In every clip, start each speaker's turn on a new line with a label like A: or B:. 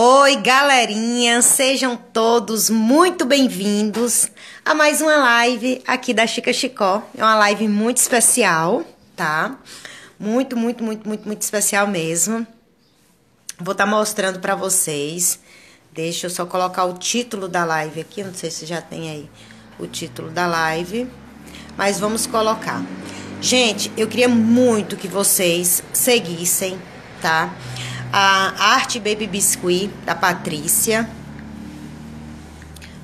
A: Oi, galerinha, sejam todos muito bem-vindos a mais uma live aqui da Chica Chicó. É uma live muito especial, tá? Muito, muito, muito, muito, muito especial mesmo. Vou estar tá mostrando para vocês. Deixa eu só colocar o título da live aqui, não sei se já tem aí o título da live, mas vamos colocar. Gente, eu queria muito que vocês seguissem, tá? Tá? a Arte Baby Biscuit da Patrícia.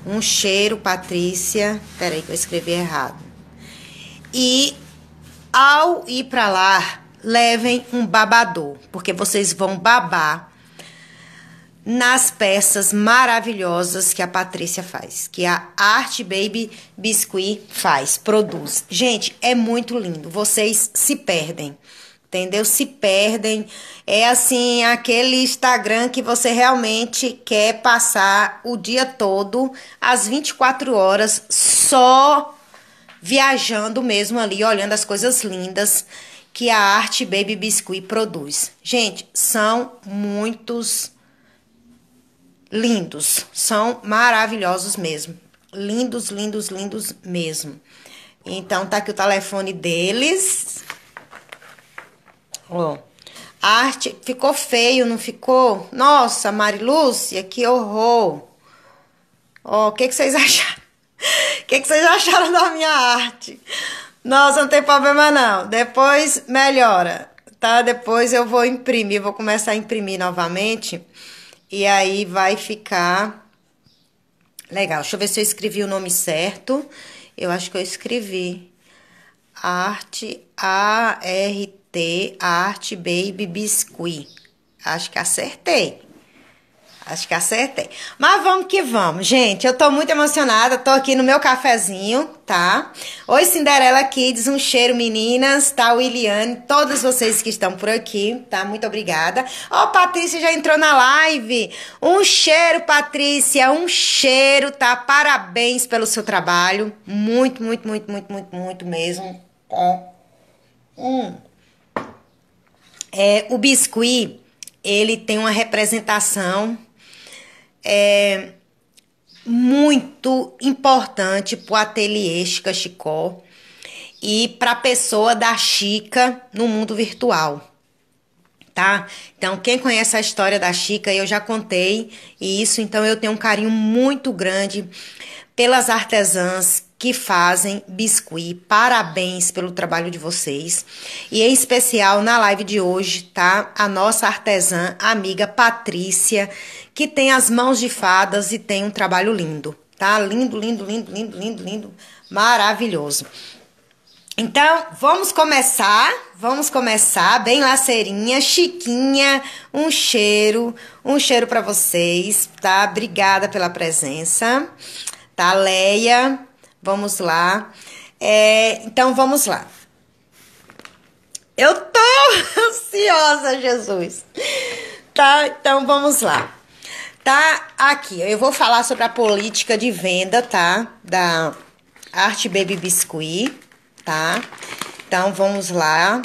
A: Um cheiro, Patrícia. Peraí que eu escrevi errado. E ao ir para lá, levem um babador, porque vocês vão babar nas peças maravilhosas que a Patrícia faz, que a Art Baby Biscuit faz, produz. Gente, é muito lindo. Vocês se perdem entendeu? Se perdem. É assim, aquele Instagram que você realmente quer passar o dia todo, às 24 horas, só viajando mesmo ali, olhando as coisas lindas que a arte Baby Biscuit produz. Gente, são muitos lindos, são maravilhosos mesmo. Lindos, lindos, lindos mesmo. Então tá aqui o telefone deles. Ó. Arte, ficou feio, não ficou? Nossa, Lúcia que horror. Ó, o que, que vocês acharam? O que, que vocês acharam da minha arte? Nossa, não tem problema não. Depois melhora, tá? Depois eu vou imprimir, vou começar a imprimir novamente. E aí vai ficar legal. Deixa eu ver se eu escrevi o nome certo. Eu acho que eu escrevi. Arte A R T, Art Baby Biscuit. Acho que acertei. Acho que acertei. Mas vamos que vamos, gente. Eu tô muito emocionada, tô aqui no meu cafezinho, tá? Oi, Cinderela Kids, um cheiro, meninas, tá? Williane, todos vocês que estão por aqui, tá? Muito obrigada. Ó, oh, Patrícia já entrou na live. Um cheiro, Patrícia, um cheiro, tá? Parabéns pelo seu trabalho. Muito, muito, muito, muito, muito, muito mesmo. Tá? Hum. É, o biscuit, ele tem uma representação é, muito importante para o ateliê Chica Chicó e para a pessoa da Chica no mundo virtual. Tá? Então, quem conhece a história da Chica, eu já contei e isso, então eu tenho um carinho muito grande pelas artesãs que fazem biscuit. Parabéns pelo trabalho de vocês. E em especial na live de hoje, tá? A nossa artesã amiga Patrícia, que tem as mãos de fadas e tem um trabalho lindo, tá? Lindo, lindo, lindo, lindo, lindo, lindo. Maravilhoso. Então, vamos começar, vamos começar bem laceirinha, chiquinha, um cheiro, um cheiro para vocês, tá? Obrigada pela presença. Tá, Leia, Vamos lá. É, então vamos lá. Eu tô ansiosa, Jesus. Tá? Então vamos lá. Tá aqui, eu vou falar sobre a política de venda, tá? Da Arte Baby Biscuit, tá? Então vamos lá.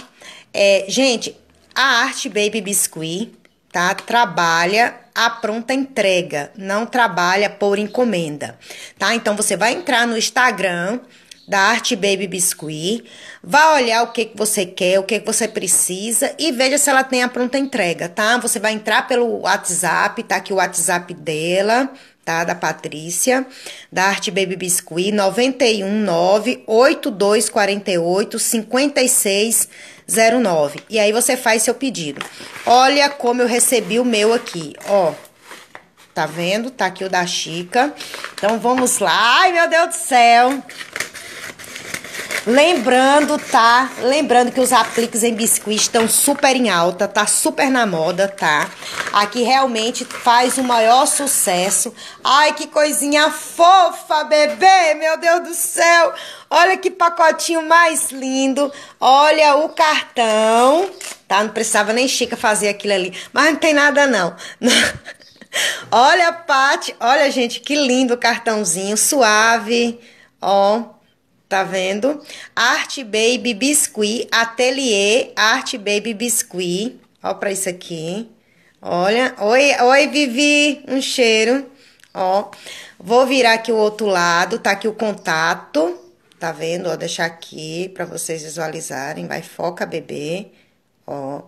A: É, gente, a Arte Baby Biscuit, tá? Trabalha a pronta entrega, não trabalha por encomenda, tá? Então você vai entrar no Instagram da Arte Baby Biscuit, vai olhar o que, que você quer, o que, que você precisa e veja se ela tem a pronta entrega, tá? Você vai entrar pelo WhatsApp, tá aqui o WhatsApp dela tá? Da Patrícia, da Arte Baby Biscuit, 919-8248-5609. E aí você faz seu pedido. Olha como eu recebi o meu aqui, ó. Tá vendo? Tá aqui o da Chica. Então vamos lá. Ai, meu Deus do céu. Lembrando, tá? Lembrando que os apliques em biscuit estão super em alta, tá super na moda, tá? Aqui realmente faz o maior sucesso. Ai, que coisinha fofa, bebê! Meu Deus do céu! Olha que pacotinho mais lindo. Olha o cartão, tá? Não precisava nem Chica fazer aquilo ali. Mas não tem nada, não. olha, Pati. Olha, gente, que lindo o cartãozinho, suave. Ó. Tá vendo? Art Baby Biscuit, Atelier Art Baby Biscuit. Ó pra isso aqui. Olha. Oi, oi, Vivi. Um cheiro. Ó. Vou virar aqui o outro lado. Tá aqui o contato. Tá vendo? Ó, deixar aqui pra vocês visualizarem. Vai, foca, bebê. Ó.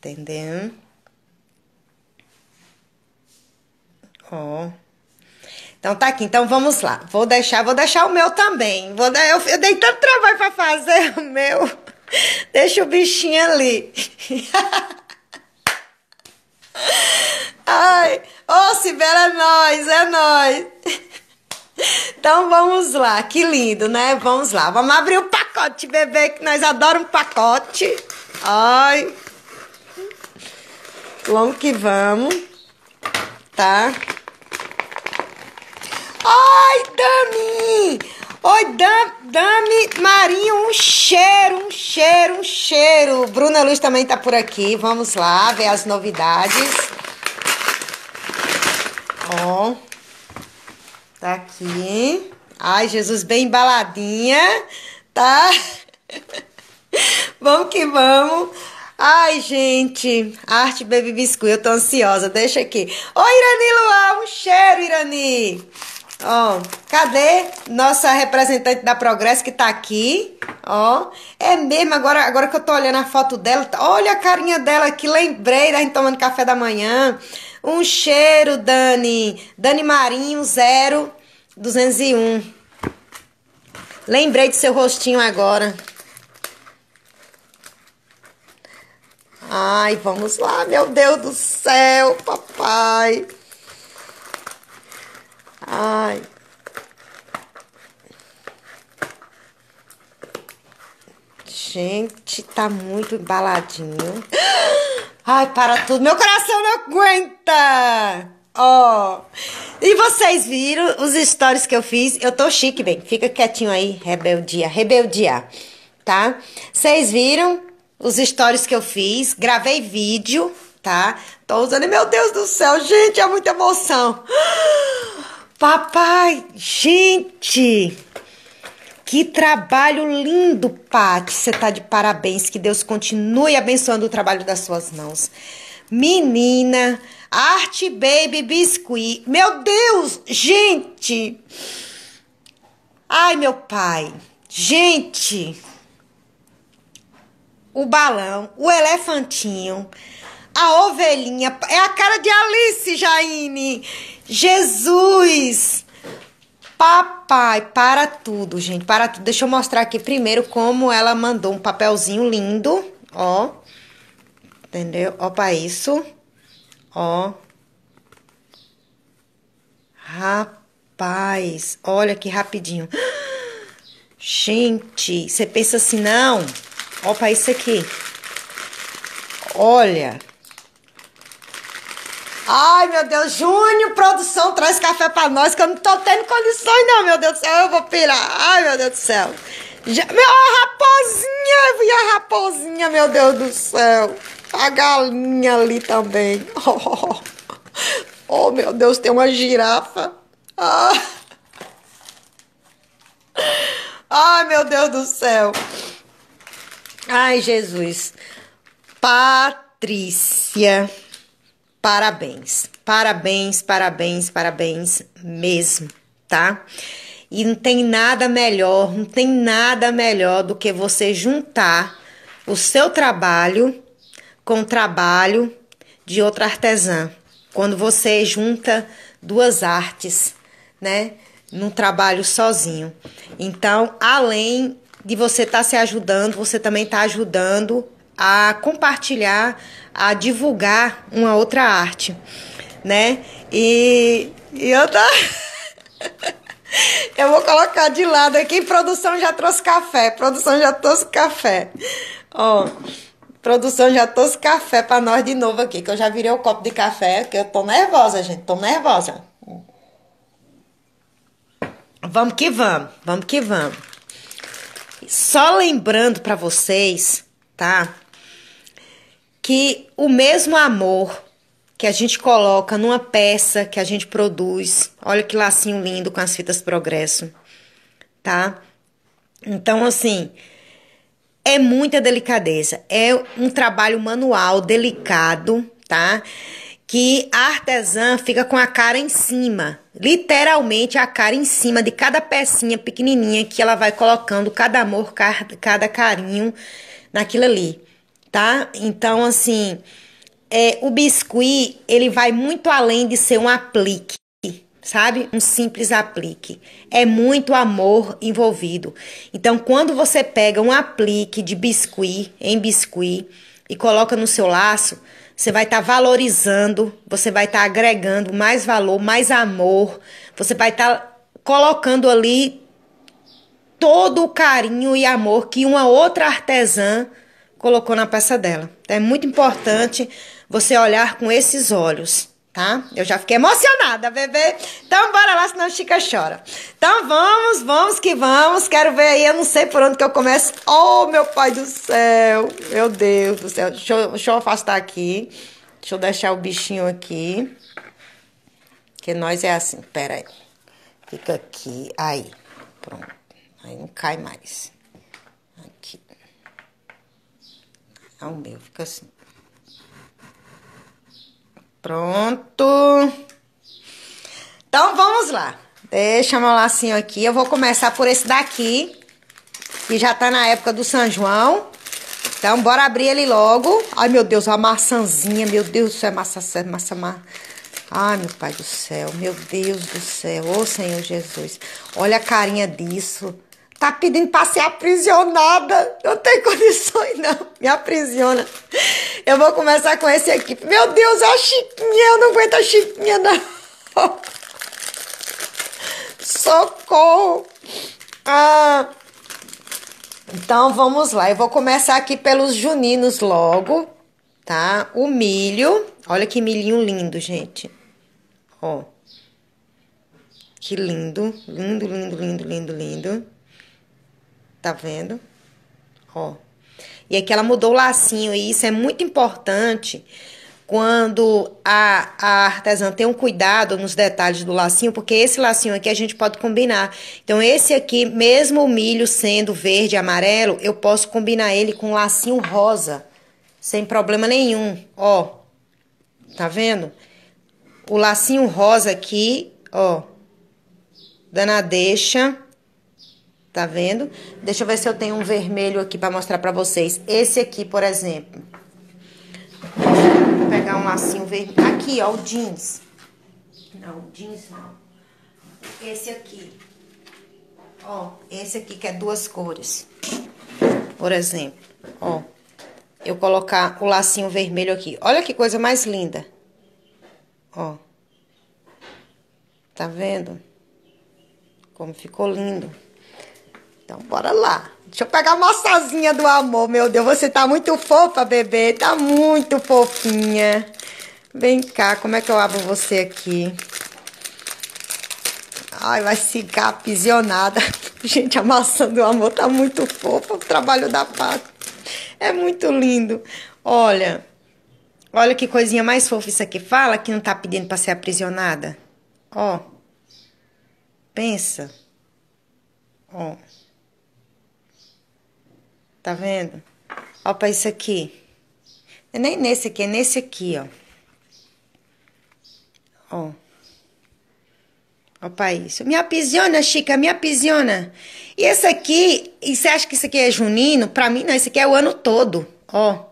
A: Entendeu? Ó. Então tá aqui, então vamos lá. Vou deixar, vou deixar o meu também. Vou dar, eu, eu dei tanto trabalho para fazer o meu. Deixa o bichinho ali. Ai, ô oh, Sibela, é nós, é nós. Então vamos lá, que lindo, né? Vamos lá, vamos abrir o um pacote, bebê, que nós adoramos pacote. Ai, vamos que vamos, tá? Ai, Dami! Oi, Dami Marinho, um cheiro, um cheiro, um cheiro. Bruna Luz também tá por aqui. Vamos lá ver as novidades. Ó, tá aqui. Ai, Jesus, bem embaladinha, tá? vamos que vamos. Ai, gente, arte Baby Biscuit, eu tô ansiosa, deixa aqui. Oi, Irani Luar, um cheiro, Irani. Ó, cadê nossa representante da Progresso que tá aqui? Ó, é mesmo, agora, agora que eu tô olhando a foto dela, tá, olha a carinha dela aqui, lembrei da gente tomando café da manhã. Um cheiro, Dani. Dani Marinho, 0201. Lembrei de seu rostinho agora. Ai, vamos lá, meu Deus do céu, papai. Ai. Gente, tá muito embaladinho. Ai, para tudo. Meu coração não aguenta. Ó. Oh. E vocês viram os stories que eu fiz? Eu tô chique, bem. Fica quietinho aí, rebeldia, rebeldia, tá? Vocês viram os stories que eu fiz? Gravei vídeo, tá? Tô usando, meu Deus do céu, gente, é muita emoção. Papai, gente, que trabalho lindo, Pati. Você tá de parabéns. Que Deus continue abençoando o trabalho das suas mãos. Menina, Art Baby Biscuit. Meu Deus, gente. Ai, meu pai. Gente. O balão, o elefantinho a ovelhinha. É a cara de Alice, Jaine. Jesus! Papai, para tudo, gente, para tudo. Deixa eu mostrar aqui primeiro como ela mandou um papelzinho lindo, ó. Entendeu? Ó, isso. Ó. Rapaz, olha que rapidinho. Gente, você pensa assim, não? Ó, isso aqui. Olha, Ai, meu Deus, Júnior Produção traz café pra nós, que eu não tô tendo condições, não, meu Deus do céu, eu vou pirar. Ai, meu Deus do céu. Já, meu, a raposinha, eu vi a raposinha, meu Deus do céu. A galinha ali também. Oh, oh meu Deus, tem uma girafa. Ah. Ai, meu Deus do céu. Ai, Jesus. Patrícia parabéns. Parabéns, parabéns, parabéns mesmo, tá? E não tem nada melhor, não tem nada melhor do que você juntar o seu trabalho com o trabalho de outra artesã. Quando você junta duas artes, né, num trabalho sozinho. Então, além de você estar tá se ajudando, você também está ajudando a compartilhar, a divulgar uma outra arte, né? E, e eu tá Eu vou colocar de lado aqui, produção já trouxe café, produção já trouxe café. Ó, produção já trouxe café para nós de novo aqui, que eu já virei o um copo de café, que eu tô nervosa, gente, tô nervosa. Vamos que vamos, vamos que vamos. Só lembrando para vocês, tá? que o mesmo amor que a gente coloca numa peça que a gente produz, olha que lacinho lindo com as fitas progresso, tá? Então, assim, é muita delicadeza, é um trabalho manual delicado, tá? Que a artesã fica com a cara em cima, literalmente a cara em cima de cada pecinha pequenininha que ela vai colocando, cada amor, cada carinho naquilo ali tá? Então, assim, é, o biscuit, ele vai muito além de ser um aplique, sabe? Um simples aplique. É muito amor envolvido. Então, quando você pega um aplique de biscuit em biscuit e coloca no seu laço, você vai estar tá valorizando, você vai estar tá agregando mais valor, mais amor, você vai estar tá colocando ali todo o carinho e amor que uma outra artesã colocou na peça dela. Então, é muito importante você olhar com esses olhos, tá? Eu já fiquei emocionada, bebê. Então bora lá, senão a Chica chora. Então vamos, vamos que vamos. Quero ver aí, eu não sei por onde que eu começo. Oh, meu pai do céu. Meu Deus do céu. Deixa eu, deixa eu afastar aqui. Deixa eu deixar o bichinho aqui. Que nós é assim, pera aí. Fica aqui, aí. Pronto. Aí não cai mais. o meu, fica assim. Pronto. Então, vamos lá. Deixa meu lacinho assim, aqui. Eu vou começar por esse daqui, que já tá na época do São João. Então, bora abrir ele logo. Ai, meu Deus, a maçãzinha. Meu Deus isso é maçã, massa, é maçã. É Ai, meu Pai do céu, meu Deus do céu, ô Senhor Jesus. Olha a carinha disso. Tá pedindo para ser aprisionada. Não tem condições, não. Me aprisiona. Eu vou começar com esse aqui. Meu Deus, a Chiquinha. Eu não aguento a Chiquinha, não. Socorro. Ah. Então, vamos lá. Eu vou começar aqui pelos juninos logo, tá? O milho. Olha que milhinho lindo, gente. Ó. Que lindo. Lindo, lindo, lindo, lindo, lindo. Tá vendo? Ó. E aqui é ela mudou o lacinho, e isso é muito importante quando a, a artesã tem um cuidado nos detalhes do lacinho, porque esse lacinho aqui a gente pode combinar. Então, esse aqui, mesmo o milho sendo verde e amarelo, eu posso combinar ele com um lacinho rosa, sem problema nenhum, ó. Tá vendo? O lacinho rosa aqui, ó, dana deixa tá vendo? Deixa eu ver se eu tenho um vermelho aqui pra mostrar pra vocês. Esse aqui, por exemplo. Vou pegar um lacinho vermelho. Aqui, ó, o jeans. Não, jeans não. Esse aqui. Ó, esse aqui que é duas cores. Por exemplo, ó. Eu colocar o lacinho vermelho aqui. Olha que coisa mais linda. Ó. Tá vendo? Como ficou lindo. Então, bora lá. Deixa eu pegar uma sozinha do amor, meu Deus. Você tá muito fofa, bebê. Tá muito fofinha. Vem cá, como é que eu abro você aqui? Ai, vai ficar aprisionada, Gente, a maçã do amor tá muito fofa. O trabalho da Pato é muito lindo. Olha, olha que coisinha mais fofa isso aqui. Fala que não tá pedindo pra ser aprisionada. Ó, pensa. Ó. Tá vendo? Ó, pra isso aqui. É nem nesse aqui, é nesse aqui, ó. Ó. Ó pra isso. Me apisiona Chica, me apisiona E esse aqui, e você acha que isso aqui é junino? Pra mim, não. Isso aqui é o ano todo, ó.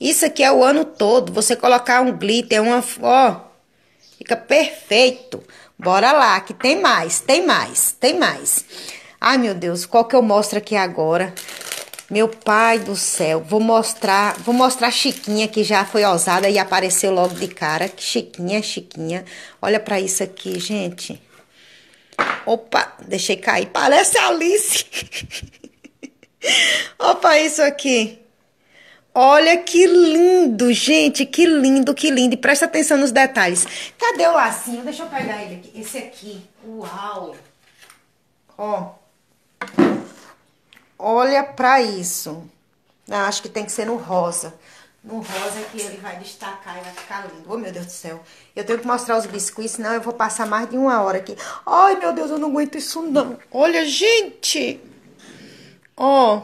A: Isso aqui é o ano todo. Você colocar um glitter, uma... Ó. Fica perfeito. Bora lá, que tem mais, tem mais, tem mais. Ai, meu Deus, qual que eu mostro aqui agora? Meu pai do céu, vou mostrar, vou mostrar Chiquinha que já foi ousada e apareceu logo de cara. Chiquinha, Chiquinha, olha para isso aqui, gente. Opa, deixei cair. Parece Alice. Opa, isso aqui. Olha que lindo, gente, que lindo, que lindo. E presta atenção nos detalhes. Cadê o lacinho? Deixa eu pegar ele aqui. Esse aqui. Uau. Ó olha para isso. Eu acho que tem que ser no rosa. No rosa que ele vai destacar e vai ficar lindo. Oh, meu Deus do céu. Eu tenho que mostrar os biscuits, senão eu vou passar mais de uma hora aqui. Ai, meu Deus, eu não aguento isso não. Olha, gente. Ó.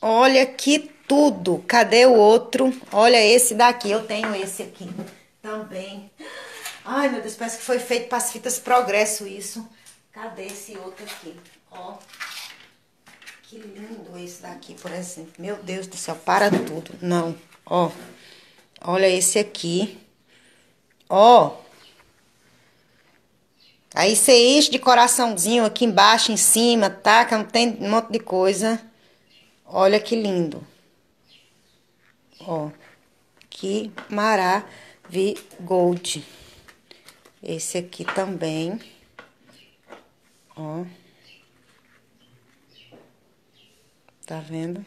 A: Olha que tudo. Cadê o outro? Olha esse daqui. Eu tenho esse aqui também. Ai, meu Deus, parece que foi feito para as fitas Progresso isso. Cadê esse outro aqui? Ó, que lindo esse daqui, por exemplo. Meu Deus do céu, para tudo. Não, ó. Olha esse aqui. Ó. Aí você enche de coraçãozinho aqui embaixo, em cima, taca, não tem um monte de coisa. Olha que lindo. Ó. Que maravilhoso. Esse aqui também. Ó. Tá vendo?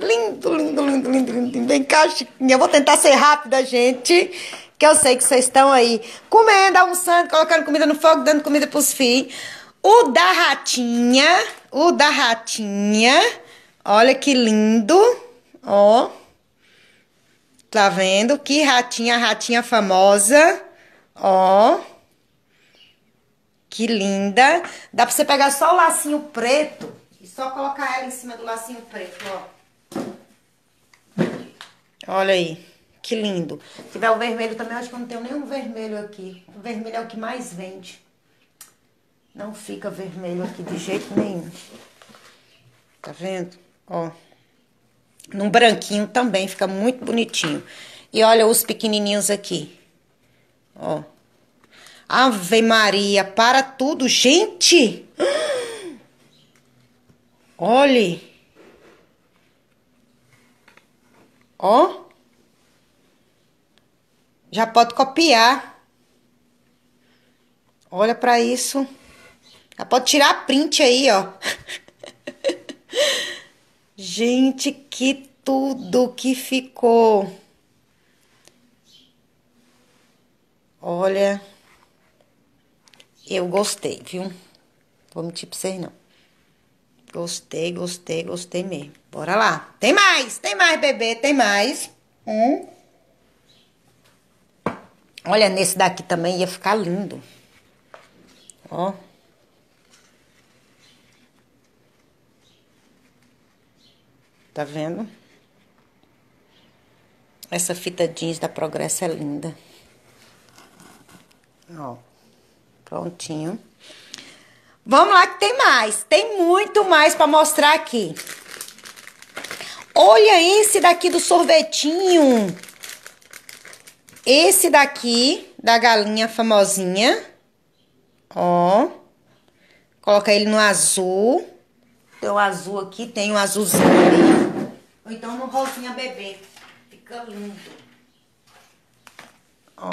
A: Lindo, lindo, lindo, lindo, lindo. Vem cá, Chiquinha. Eu vou tentar ser rápida, gente. Que eu sei que vocês estão aí comendo, almoçando, colocando comida no fogo, dando comida pros filhos. O da ratinha. O da ratinha. Olha que lindo. Ó. Tá vendo? Que ratinha, ratinha famosa. Ó. Que linda. Dá pra você pegar só o lacinho preto só colocar ela em cima do lacinho preto, ó. Olha aí, que lindo. Se tiver o vermelho também, acho que eu não tenho nenhum vermelho aqui. O vermelho é o que mais vende. Não fica vermelho aqui de jeito nenhum. Tá vendo? Ó. Num branquinho também, fica muito bonitinho. E olha os pequenininhos aqui. Ó. Ave Maria, para tudo, gente! Gente! Olhe. Ó. Já pode copiar. Olha para isso. Já pode tirar a print aí, ó. Gente, que tudo que ficou. Olha, eu gostei, viu? Vou mentir pra vocês não. Gostei, gostei, gostei mesmo. Bora lá. Tem mais, tem mais, bebê, tem mais. Um. Olha, nesse daqui também ia ficar lindo. Ó. Tá vendo? Essa fita jeans da Progresso é linda. Ó. Prontinho. Vamos lá que tem mais. Tem muito mais para mostrar aqui. Olha esse daqui do sorvetinho. Esse daqui da galinha famosinha. Ó. Coloca ele no azul. Tem o azul aqui, tem o azulzinho ali. Ou então no rosinha bebê. Fica lindo. Ó.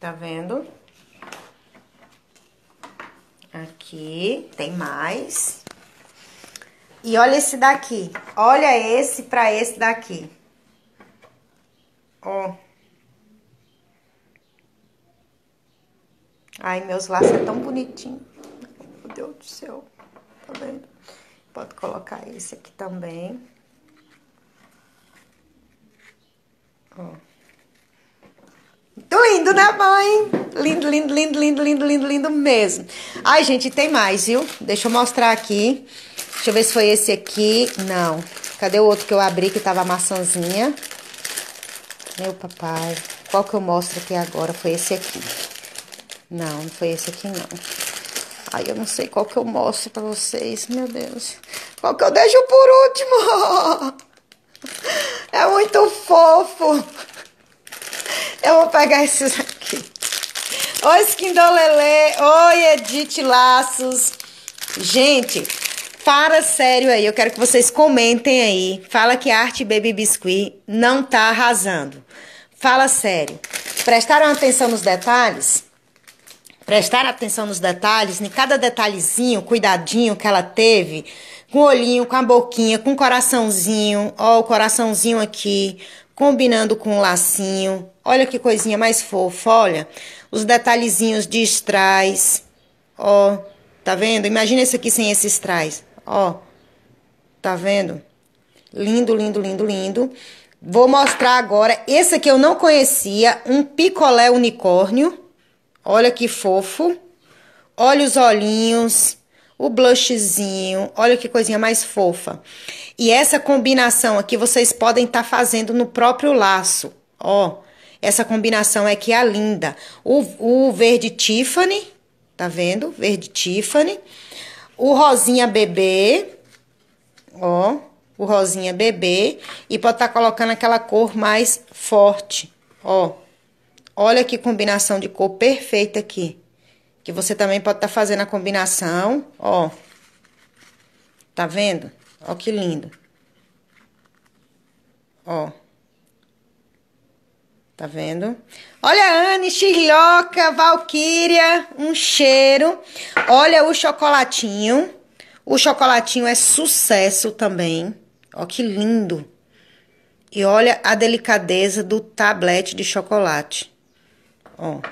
A: Tá vendo? Aqui, tem mais. E olha esse daqui. Olha esse pra esse daqui. Ó. Ai, meus laços é tão bonitinho. Meu Deus do céu. Tá vendo? Pode colocar esse aqui também. Ó. Muito lindo, né, mãe? Lindo, lindo, lindo, lindo, lindo, lindo, lindo mesmo. Ai, gente, tem mais, viu? Deixa eu mostrar aqui. Deixa eu ver se foi esse aqui. Não. Cadê o outro que eu abri que tava maçãzinha? Meu papai. Qual que eu mostro aqui agora? Foi esse aqui. Não, não foi esse aqui, não. Ai, eu não sei qual que eu mostro pra vocês. Meu Deus. Qual que eu deixo por último? É muito fofo. Eu vou pegar esses aqui. Oi, Skindolelê. Oi, Edith Laços. Gente, para sério aí. Eu quero que vocês comentem aí. Fala que a arte Baby Biscuit não tá arrasando. Fala sério. Prestaram atenção nos detalhes? Prestaram atenção nos detalhes, em cada detalhezinho, cuidadinho que ela teve, com o olhinho, com a boquinha, com o coraçãozinho, ó, o coraçãozinho aqui, combinando com o lacinho. Olha que coisinha mais fofa, olha. Os detalhezinhos de strass. Ó, tá vendo? Imagina esse aqui sem esses strass. Ó, tá vendo? Lindo, lindo, lindo, lindo. Vou mostrar agora. Esse aqui eu não conhecia. Um picolé unicórnio. Olha que fofo. Olha os olhinhos. O blushzinho. Olha que coisinha mais fofa. E essa combinação aqui vocês podem estar tá fazendo no próprio laço. Ó. Essa combinação é que é linda. O, o verde Tiffany, tá vendo? Verde Tiffany. O rosinha bebê, ó, o rosinha bebê. E pode estar tá colocando aquela cor mais forte, ó. Olha que combinação de cor perfeita aqui. Que você também pode estar tá fazendo a combinação, ó. Tá vendo? Ó que lindo. Ó. Tá vendo? Olha, Anne, Xirloca, Valkyria um cheiro. Olha o chocolatinho. O chocolatinho é sucesso também. Ó, que lindo. E olha a delicadeza do tablete de chocolate. Ó.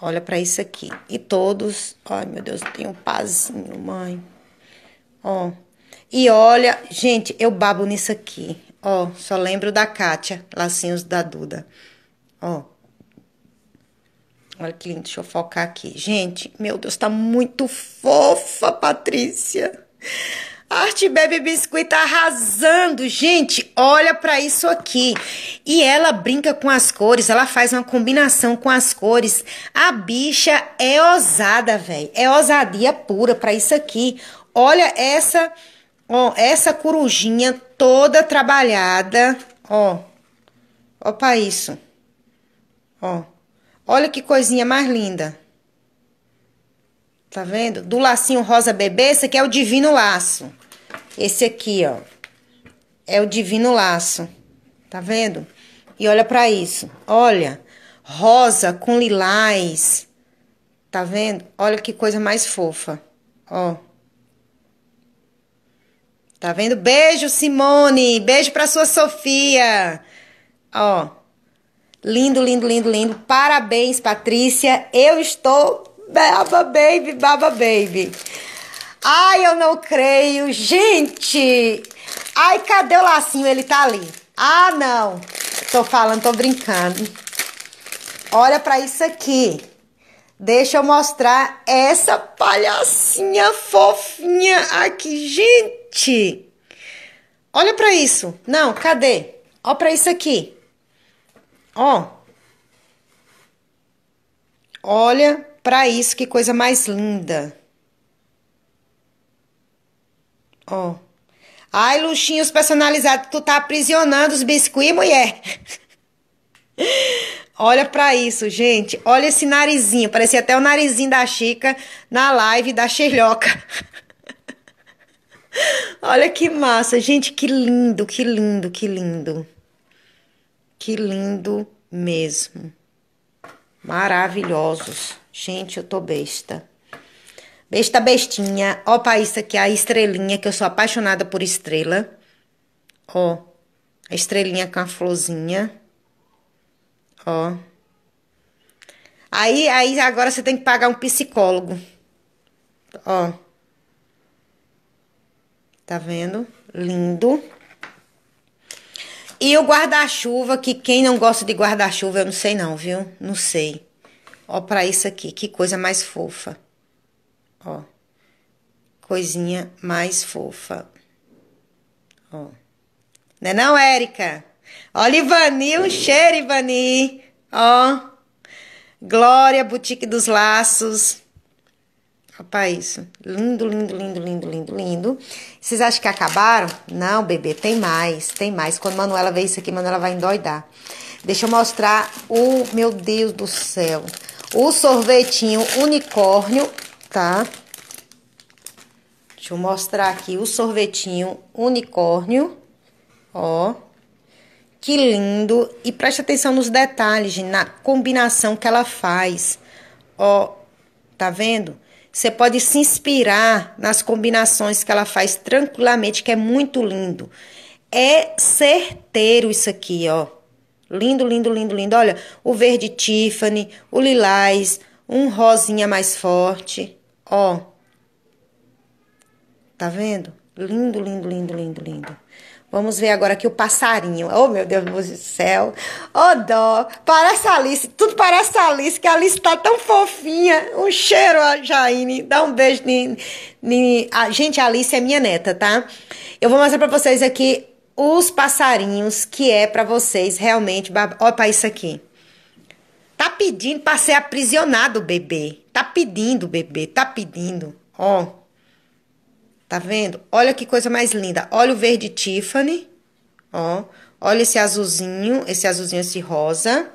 A: Olha para isso aqui. E todos. Ai, meu Deus, tem um pazinho, mãe. Ó. E olha, gente, eu babo nisso aqui. Ó, oh, só lembro da Kátia, lacinhos da Duda. Ó. Oh. Olha que lindo, deixa eu focar aqui. Gente, meu Deus, tá muito fofa, Patrícia. Arte Baby Biscuit tá arrasando, gente. Olha para isso aqui. E ela brinca com as cores, ela faz uma combinação com as cores. A bicha é ousada, velho. É ousadia pura para isso aqui. Olha essa, ó, essa corujinha toda trabalhada, ó. Ó isso. Ó. Olha que coisinha mais linda. Tá vendo? Do lacinho rosa bebê, esse aqui é o divino laço. Esse aqui, ó. É o divino laço. Tá vendo? E olha para isso. Olha, rosa com lilás. Tá vendo? Olha que coisa mais fofa. Ó. Tá vendo? Beijo, Simone. Beijo pra sua Sofia. Ó. Lindo, lindo, lindo, lindo. Parabéns, Patrícia. Eu estou baba baby, baba baby. Ai, eu não creio. Gente! Ai, cadê o lacinho? Ele tá ali. Ah, não. Tô falando, tô brincando. Olha para isso aqui. Deixa eu mostrar essa palhacinha fofinha aqui, gente gente. Olha para isso. Não, cadê? Ó para isso aqui. Ó. Olha para isso, que coisa mais linda. Ó. Ai, luxinhos personalizados, tu tá aprisionando os biscuits, mulher. Olha para isso, gente. Olha esse narizinho. Parecia até o narizinho da Chica na live da Xerioca. Olha que massa, gente, que lindo, que lindo, que lindo. Que lindo mesmo. Maravilhosos. Gente, eu tô besta. Besta bestinha. Ó, pra isso aqui, é a estrelinha, que eu sou apaixonada por estrela. Ó, a estrelinha com a florzinha. Ó. Aí, aí agora você tem que pagar um psicólogo. Ó. Tá vendo? Lindo. E o guarda-chuva, que quem não gosta de guarda-chuva, eu não sei não, viu? Não sei. Ó pra isso aqui, que coisa mais fofa. Ó. Coisinha mais fofa. Ó. Não é não, Érica? Olha, Ivani, um cheiro, Ivani. Ó. Glória, Boutique dos Laços. Rapaz, lindo, lindo, lindo, lindo, lindo, lindo. Vocês acham que acabaram? Não, bebê, tem mais, tem mais. Quando Manuela ver isso aqui, Manuela vai endoidar. Deixa eu mostrar o, meu Deus do céu, o sorvetinho unicórnio, tá? Deixa eu mostrar aqui o sorvetinho unicórnio, ó. Que lindo. E preste atenção nos detalhes, na combinação que ela faz. Ó, tá vendo? Você pode se inspirar nas combinações que ela faz tranquilamente, que é muito lindo. É certeiro isso aqui, ó. Lindo, lindo, lindo, lindo. Olha, o verde Tiffany, o lilás, um rosinha mais forte, ó. Tá vendo? Lindo, lindo, lindo, lindo, lindo. Vamos ver agora aqui o passarinho. Oh, meu Deus do céu. Oh, dó. Parece a Alice. Tudo parece a Alice, que a Alice tá tão fofinha. Um cheiro, a Jaine. Dá um beijo. Nini. ni. Ah, gente, a Alice é minha neta, tá? Eu vou mostrar pra vocês aqui os passarinhos que é para vocês realmente. Bab... Olha pra isso aqui. Tá pedindo pra ser aprisionado, bebê. Tá pedindo, bebê. Tá pedindo. Ó. Oh. Tá vendo? Olha que coisa mais linda. Olha o verde Tiffany, ó. Olha esse azulzinho, esse azulzinho, esse rosa,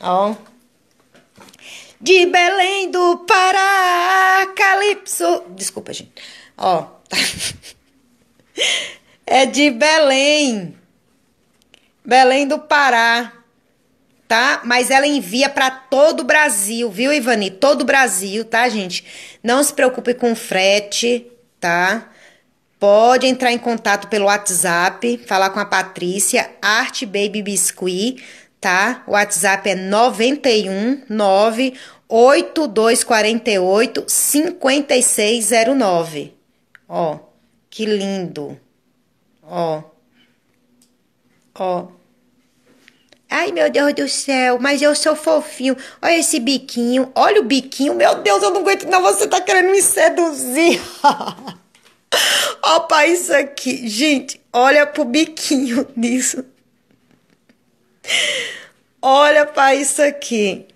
A: ó. De Belém do Pará, Calypso. Desculpa, gente. Ó. Tá. é de Belém. Belém do Pará, tá? Mas ela envia para todo o Brasil, viu, Ivani? Todo o Brasil, tá, gente? Não se preocupe com frete, tá? Pode entrar em contato pelo WhatsApp, falar com a Patrícia, Art Baby Biscuit, tá? O WhatsApp é 919 8248 5609. Ó, que lindo. Ó. Ó. Ai, meu Deus do céu, mas eu sou fofinho. Olha esse biquinho, olha o biquinho. Meu Deus, eu não aguento não, você tá querendo me seduzir. Opa, isso aqui. Gente, olha pro biquinho disso. Olha para isso aqui.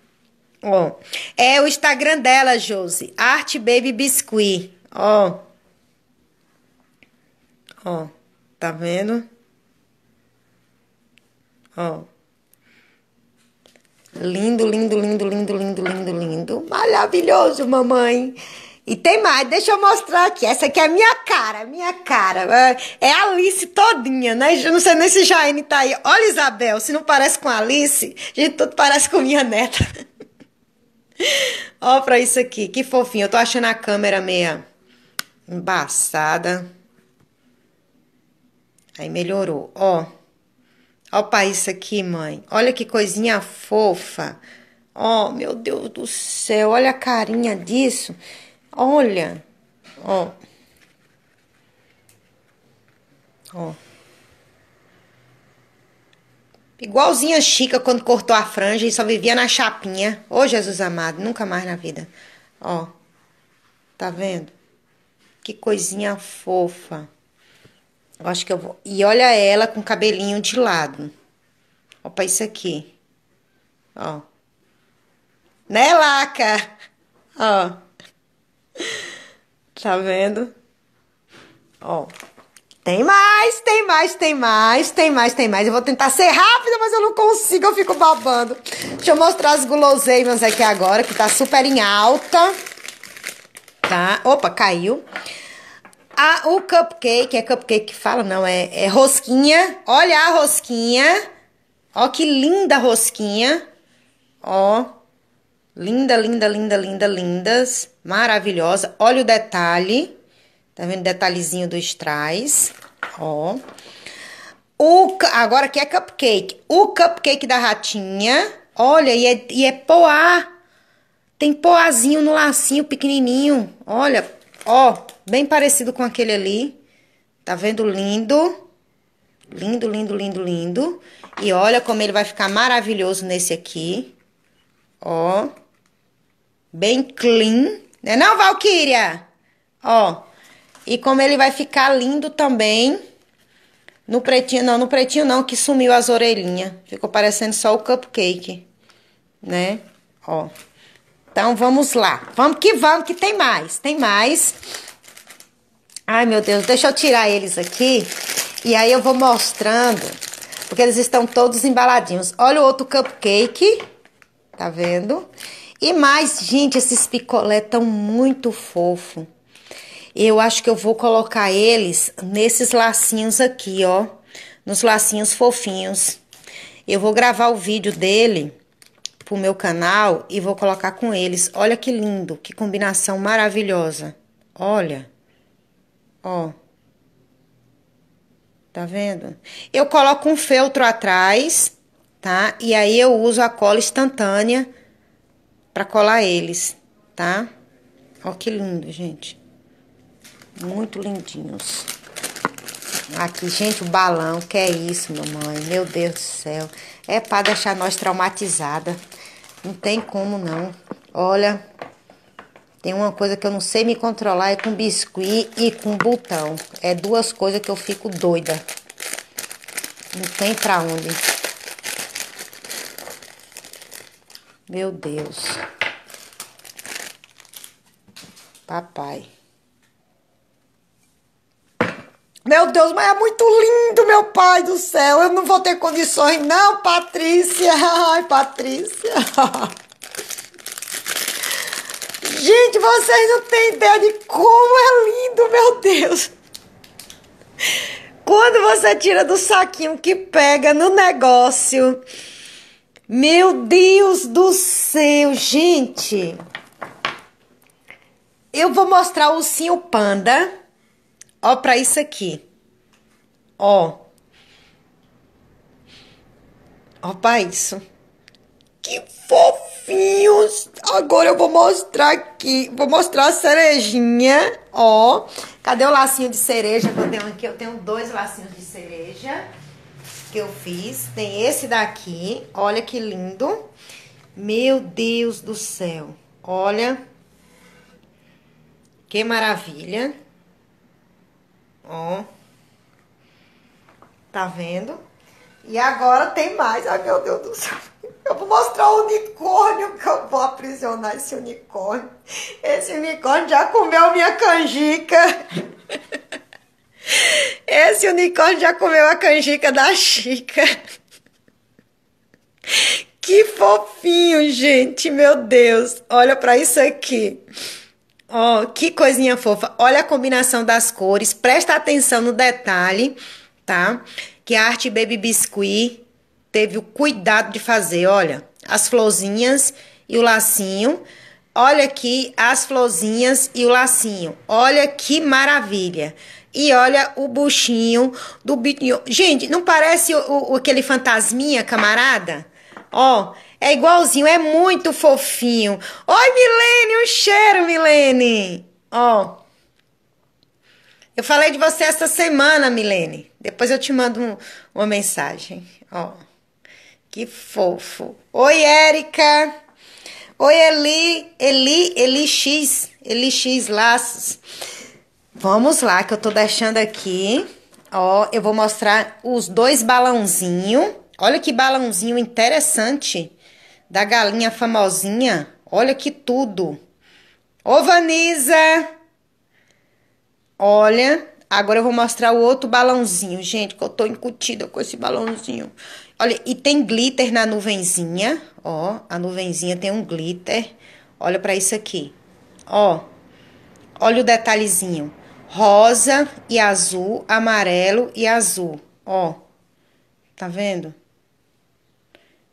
A: Ó. É o Instagram dela, Josi. Art Baby Biscuit. Ó. Ó. Tá vendo? Ó. Lindo, lindo, lindo, lindo, lindo, lindo, lindo. Maravilhoso, mamãe. E tem mais, deixa eu mostrar aqui. Essa aqui é a minha cara, minha cara. É a Alice todinha, né? Eu não sei nem se Jaine tá aí. Olha, Isabel, se não parece com a Alice, gente, tudo parece com minha neta. Ó pra isso aqui, que fofinho. Eu tô achando a câmera meia embaçada. Aí melhorou, ó. Ó pra isso aqui, mãe. Olha que coisinha fofa. Ó, meu Deus do céu, olha a carinha disso. Olha, ó. Ó. Igualzinha a Chica quando cortou a franja e só vivia na chapinha. Ô, Jesus amado, nunca mais na vida. Ó. Tá vendo? Que coisinha fofa. Eu acho que eu vou. E olha ela com o cabelinho de lado. Ó, pra isso aqui. Ó. Né, Laca? Ó. Tá vendo? Ó. Tem mais, tem mais, tem mais, tem mais, tem mais. Eu vou tentar ser rápida, mas eu não consigo, eu fico babando. Deixa eu mostrar as guloseimas aqui agora, que tá super em alta. Tá? Opa, caiu. Ah, o cupcake, é cupcake que fala? Não, é, é rosquinha. Olha a rosquinha. Ó, que linda rosquinha. Ó. Linda, linda, linda, linda, lindas maravilhosa. Olha o detalhe, tá vendo o detalhezinho dos trás, ó. O, agora aqui é cupcake. O cupcake da ratinha, olha, e é, e é poá. Tem poazinho no lacinho pequenininho, olha, ó, bem parecido com aquele ali. Tá vendo? Lindo. Lindo, lindo, lindo, lindo. E olha como ele vai ficar maravilhoso nesse aqui. Ó. Bem clean. Né não, Valkyria, Ó, e como ele vai ficar lindo também. No pretinho, não, no pretinho não, que sumiu as orelhinhas. Ficou parecendo só o cupcake, né? Ó. Então, vamos lá. Vamos que vamos, que tem mais, tem mais. Ai, meu Deus, deixa eu tirar eles aqui. E aí eu vou mostrando, porque eles estão todos embaladinhos. Olha o outro cupcake, tá vendo? E mais, gente, esses picolé estão muito fofo. Eu acho que eu vou colocar eles nesses lacinhos aqui, ó. Nos lacinhos fofinhos. Eu vou gravar o vídeo dele pro meu canal e vou colocar com eles. Olha que lindo, que combinação maravilhosa. Olha. Ó. Tá vendo? Eu coloco um feltro atrás, tá? E aí eu uso a cola instantânea para colar eles, tá? Ó que lindo, gente. Muito lindinhos. Aqui, gente, o balão, que é isso, mamãe? Meu Deus do céu. É para deixar nós traumatizada. Não tem como não. Olha, tem uma coisa que eu não sei me controlar é com biscuit e com botão. É duas coisas que eu fico doida. Não tem para onde. Meu Deus. Papai. Meu Deus, mas é muito lindo, meu pai do céu. Eu não vou ter condições, não, Patrícia. Ai, Patrícia. Gente, vocês não têm ideia de como é lindo, meu Deus. Quando você tira do saquinho que pega no negócio meu Deus do céu, gente. Eu vou mostrar o ursinho panda. Ó, pra isso aqui. Ó. Ó pra isso. Que fofinhos! Agora eu vou mostrar aqui. Vou mostrar a cerejinha. Ó. Cadê o lacinho de cereja? Eu tenho aqui, eu tenho dois lacinhos de cereja que eu fiz. Tem esse daqui, olha que lindo. Meu Deus do céu, olha. Que maravilha. Ó. Tá vendo? E agora tem mais, ai meu Deus do céu. Eu vou mostrar o unicórnio que eu vou aprisionar esse unicórnio. Esse unicórnio já comeu minha canjica. Esse unicórnio já comeu a canjica da Chica. Que fofinho, gente, meu Deus. Olha para isso aqui. Ó, oh, que coisinha fofa. Olha a combinação das cores. Presta atenção no detalhe, tá? Que a Arte Baby Biscuit teve o cuidado de fazer, olha, as florzinhas e o lacinho. Olha aqui as florzinhas e o lacinho. Olha que maravilha. E olha o buchinho do bichinho. Gente, não parece o, o, aquele fantasminha, camarada? Ó, é igualzinho, é muito fofinho. Oi, Milene, um cheiro, Milene. Ó. Eu falei de você essa semana, Milene. Depois eu te mando um, uma mensagem. Ó. Que fofo. Oi, Érica. Oi, Eli, Eli, Eli X, Eli X Laços. Vamos lá, que eu tô deixando aqui. Ó, eu vou mostrar os dois balãozinhos. Olha que balãozinho interessante. Da galinha famosinha. Olha que tudo. Ô, Vanisa! Olha, agora eu vou mostrar o outro balãozinho, gente, que eu tô incutida com esse balãozinho. Olha, e tem glitter na nuvenzinha, ó, a nuvenzinha tem um glitter. Olha pra isso aqui, ó, olha o detalhezinho rosa e azul, amarelo e azul. Ó, tá vendo?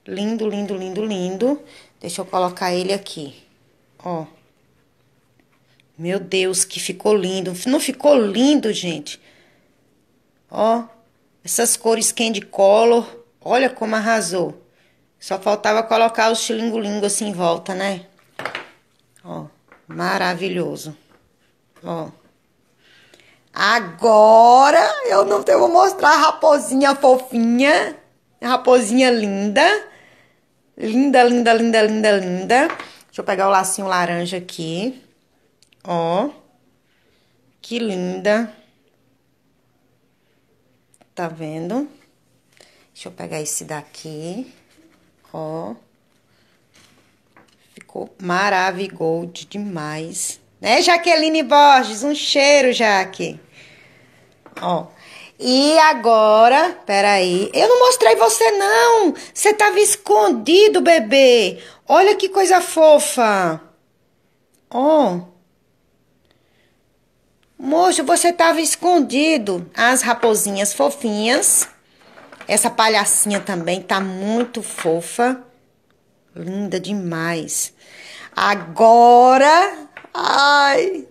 A: Lindo, lindo, lindo, lindo. Deixa eu colocar ele aqui. Ó. Meu Deus, que ficou lindo. Não ficou lindo, gente? Ó, essas cores candy color. Olha como arrasou. Só faltava colocar os xilingo-lingo assim em volta, né? Ó, maravilhoso. Ó. Agora eu não vou mostrar a raposinha fofinha, raposinha linda. Linda, linda, linda, linda, linda. Deixa eu pegar o lacinho laranja aqui. Ó. Que linda. Tá vendo? Deixa eu pegar esse daqui. Ó. Ficou maravilhoso demais. Né, Jaqueline Borges? Um cheiro, Jaque. Ó. E agora, peraí, eu não mostrei você não. Você tava escondido, bebê. Olha que coisa fofa. Ó. Oh. Moço, você tava escondido. As raposinhas fofinhas. Essa palhacinha também tá muito fofa. Linda demais. Agora Ai.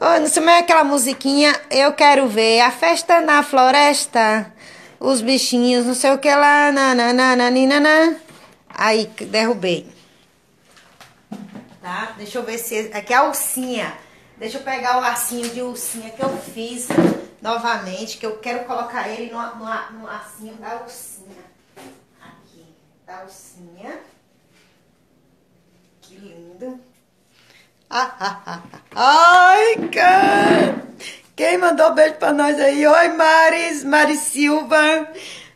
A: Oh, não sei mais é aquela musiquinha. Eu quero ver a festa na floresta. Os bichinhos, não sei o que lá. Nananana, Aí, derrubei. Tá? Deixa eu ver se... Aqui é a ursinha. Deixa eu pegar o lacinho de ursinha que eu fiz novamente. Que eu quero colocar ele no, no, no lacinho da ursinha. Aqui, da ursinha que linda. Ah, ah, ah, Ai, cara! Quem mandou beijo pra nós aí? Oi, Maris, Mari Silva.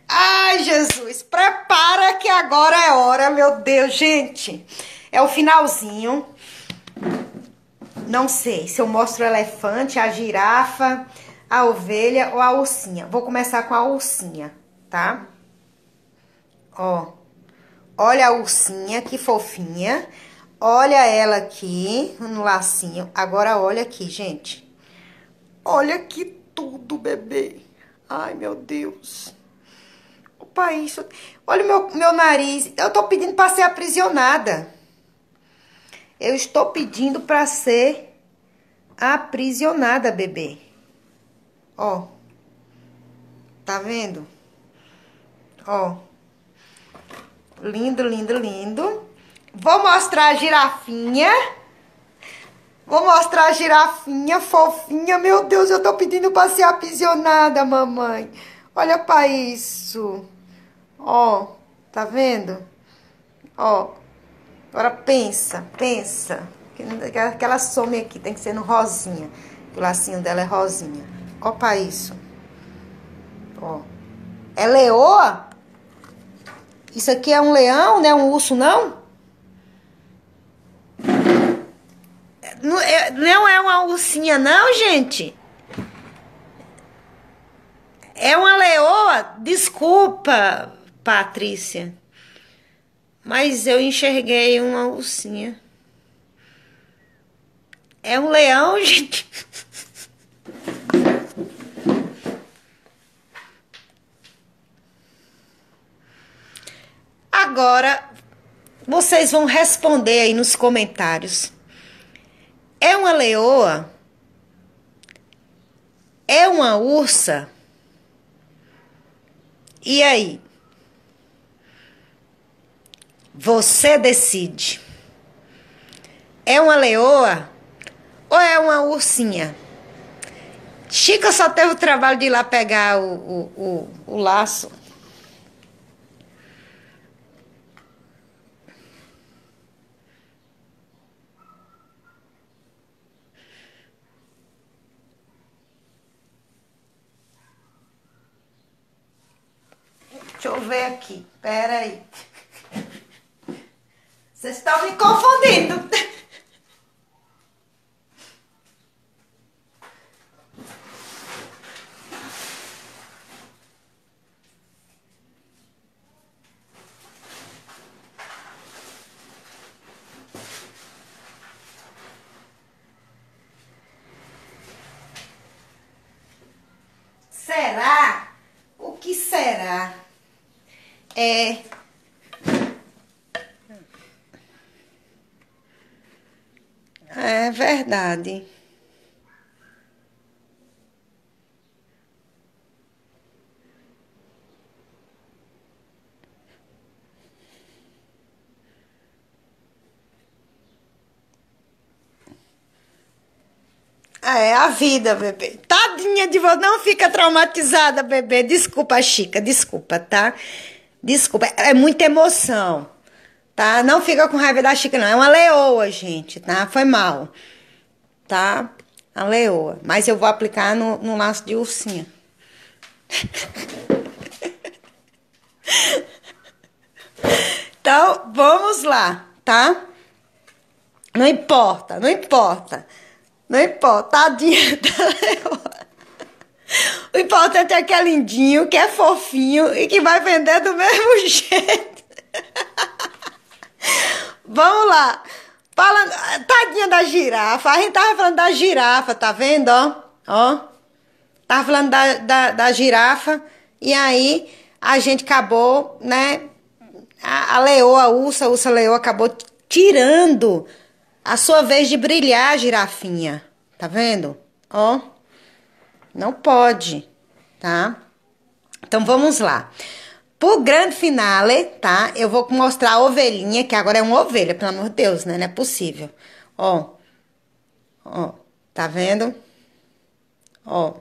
A: Ai, Jesus, prepara que agora é hora, meu Deus, gente. É o finalzinho. Não sei se eu mostro o elefante, a girafa, a ovelha ou a ursinha. Vou começar com a ursinha, tá? Ó, olha a ursinha, que fofinha. Olha ela aqui no lacinho. Agora olha aqui, gente. Olha que tudo, bebê. Ai, meu Deus. Opa isso. Olha o meu, meu nariz. Eu tô pedindo pra ser aprisionada. Eu estou pedindo pra ser aprisionada, bebê. Ó. Tá vendo? Ó. Lindo, lindo, lindo. Vou mostrar a girafinha. Vou mostrar a girafinha fofinha. Meu Deus, eu tô pedindo pra ser aprisionada, mamãe. Olha pra isso. Ó, tá vendo? Ó, agora pensa, pensa. Que, ela some aqui, tem que ser no rosinha. O lacinho dela é rosinha. Ó pra isso. Ó. É leoa? Isso aqui é um leão, né? um urso, não? Não é, não é uma ursinha, não, gente. É uma leoa. Desculpa, Patrícia. Mas eu enxerguei uma ursinha. É um leão, gente. Agora vocês vão responder aí nos comentários. É uma leoa? É uma ursa? E aí? Você decide. É uma leoa ou é uma ursinha? Chica só teve o trabalho de ir lá pegar o, o, o, o laço. ver aqui. Pera aí. Vocês estão me confundindo. a vida, bebê. Tadinha de você, não fica traumatizada, bebê. Desculpa, Chica, desculpa, tá? Desculpa, é, é muita emoção, tá? Não fica com raiva da Chica, não. É uma leoa, gente, tá? Foi mal, tá? A leoa. Mas eu vou aplicar no, no laço de ursinha. então, vamos lá, tá? Não importa, não importa. Não importa, tadinha da O importante é que é lindinho, que é fofinho e que vai vender do mesmo jeito. Vamos lá. falando tadinha da girafa. A gente tava falando da girafa, tá vendo, ó? Ó. Tava falando da, da, da girafa. E aí, a gente acabou, né? A, a leoa, a ursa, a ursa leoa acabou tirando a sua vez de brilhar, girafinha. Tá vendo? Ó. Não pode, tá? Então vamos lá. Pro grande finale, tá? Eu vou mostrar a ovelhinha, que agora é uma ovelha, pelo amor de Deus, né? Não é possível. Ó. Ó. Tá vendo? Ó.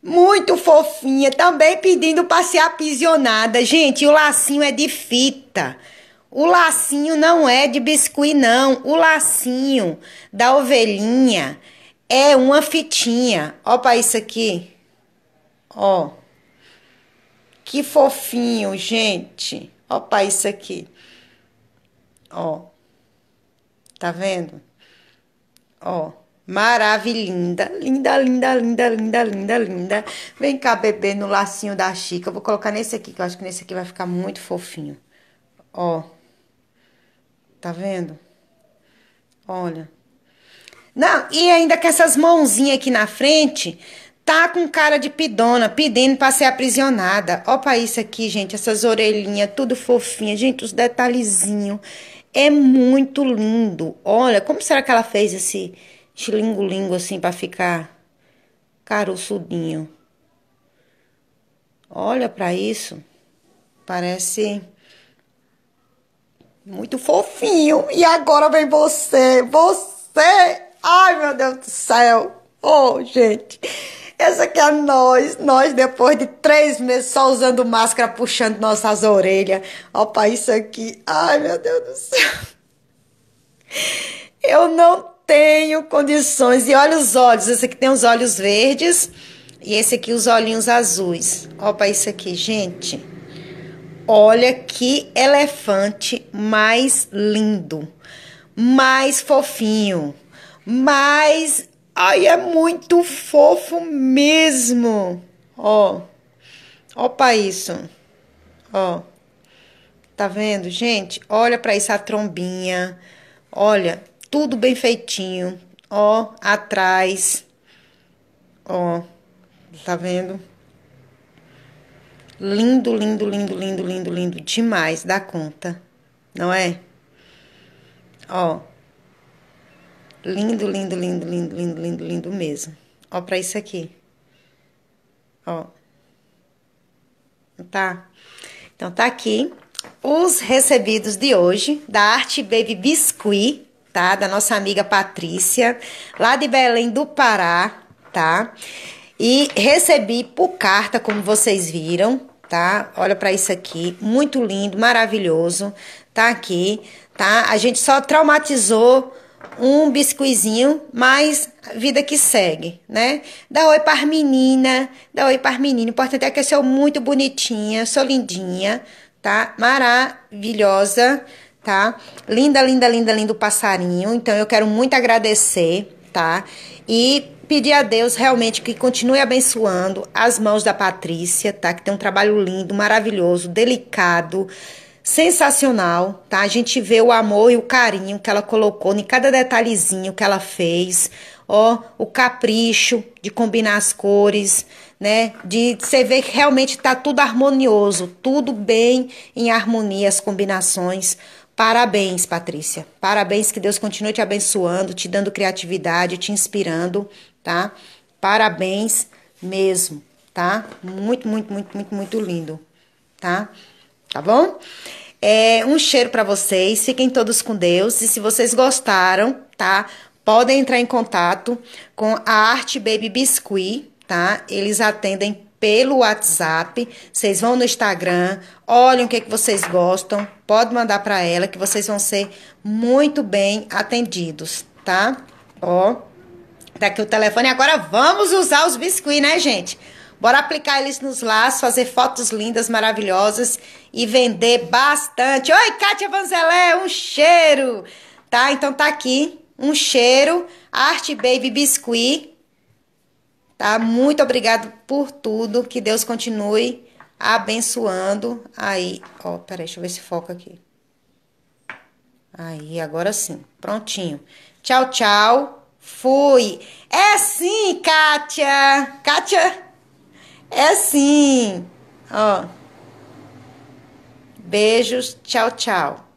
A: Muito fofinha, também pedindo pra ser aprisionada. Gente, o lacinho é de fita. O lacinho não é de biscuit, não. O lacinho da ovelhinha é uma fitinha. Ó para isso aqui. Ó. Que fofinho, gente. Ó para isso aqui. Ó. Tá vendo? Ó. Maravilhinda, linda, linda, linda, linda, linda, linda. Vem cá, bebê, no lacinho da Chica. Eu vou colocar nesse aqui, que eu acho que nesse aqui vai ficar muito fofinho. Ó. Tá vendo? Olha. Não, e ainda que essas mãozinhas aqui na frente tá com cara de pidona, pedindo pra ser aprisionada. Ó pra isso aqui, gente, essas orelhinhas tudo fofinha, gente, os detalhezinhos. É muito lindo. Olha, como será que ela fez esse xilingo-lingo assim pra ficar caroçudinho? Olha pra isso. Parece muito fofinho. E agora vem você. Você. Ai, meu Deus do céu. Oh, gente. Essa aqui é nós. Nós, depois de três meses só usando máscara, puxando nossas orelhas. Opa, isso aqui. Ai, meu Deus do céu. Eu não tenho condições. E olha os olhos. Esse aqui tem os olhos verdes. E esse aqui, os olhinhos azuis. Opa, isso aqui, gente. Olha que elefante mais lindo, mais fofinho, mais. Ai, é muito fofo mesmo. Ó, ó isso. Ó, tá vendo, gente? Olha para isso a trombinha. Olha, tudo bem feitinho. Ó, atrás. Ó, tá vendo? Lindo, lindo, lindo, lindo, lindo, lindo demais da conta, não é? Ó. Lindo, lindo, lindo, lindo, lindo, lindo, lindo mesmo. Ó para isso aqui. Ó. Tá? Então tá aqui os recebidos de hoje da Arte Baby Biscuit, tá? Da nossa amiga Patrícia, lá de Belém do Pará, tá? E recebi por carta, como vocês viram, tá? Olha para isso aqui, muito lindo, maravilhoso, tá aqui, tá? A gente só traumatizou um biscoizinho, mas vida que segue, né? Dá oi para menina, dá oi para menino. O importante é que eu sou muito bonitinha, sou lindinha, tá? Maravilhosa, tá? Linda, linda, linda, lindo passarinho. Então eu quero muito agradecer tá? E pedir a Deus realmente que continue abençoando as mãos da Patrícia, tá? Que tem um trabalho lindo, maravilhoso, delicado, sensacional, tá? A gente vê o amor e o carinho que ela colocou em cada detalhezinho que ela fez, ó, o capricho de combinar as cores, né? De você ver que realmente tá tudo harmonioso, tudo bem em harmonia as combinações. Parabéns, Patrícia. Parabéns que Deus continue te abençoando, te dando criatividade, te inspirando, tá? Parabéns mesmo, tá? Muito, muito, muito, muito, muito lindo, tá? Tá bom? É, um cheiro para vocês. Fiquem todos com Deus e se vocês gostaram, tá? Podem entrar em contato com a Arte Baby Biscuit, tá? Eles atendem pelo WhatsApp. Vocês vão no Instagram, olhem o que, é que vocês gostam, pode mandar para ela que vocês vão ser muito bem atendidos, tá? Ó, tá aqui o telefone. Agora vamos usar os biscuits, né, gente? Bora aplicar eles nos laços, fazer fotos lindas, maravilhosas e vender bastante. Oi, Kátia Vanzelé, um cheiro! Tá? Então tá aqui um cheiro, Art Baby Biscuit Tá? Muito obrigado por tudo. Que Deus continue abençoando. Aí, ó, peraí, deixa eu ver se foca aqui. Aí, agora sim. Prontinho. Tchau, tchau. Fui. É sim, Kátia. Kátia. É sim. Ó. Beijos. Tchau, tchau.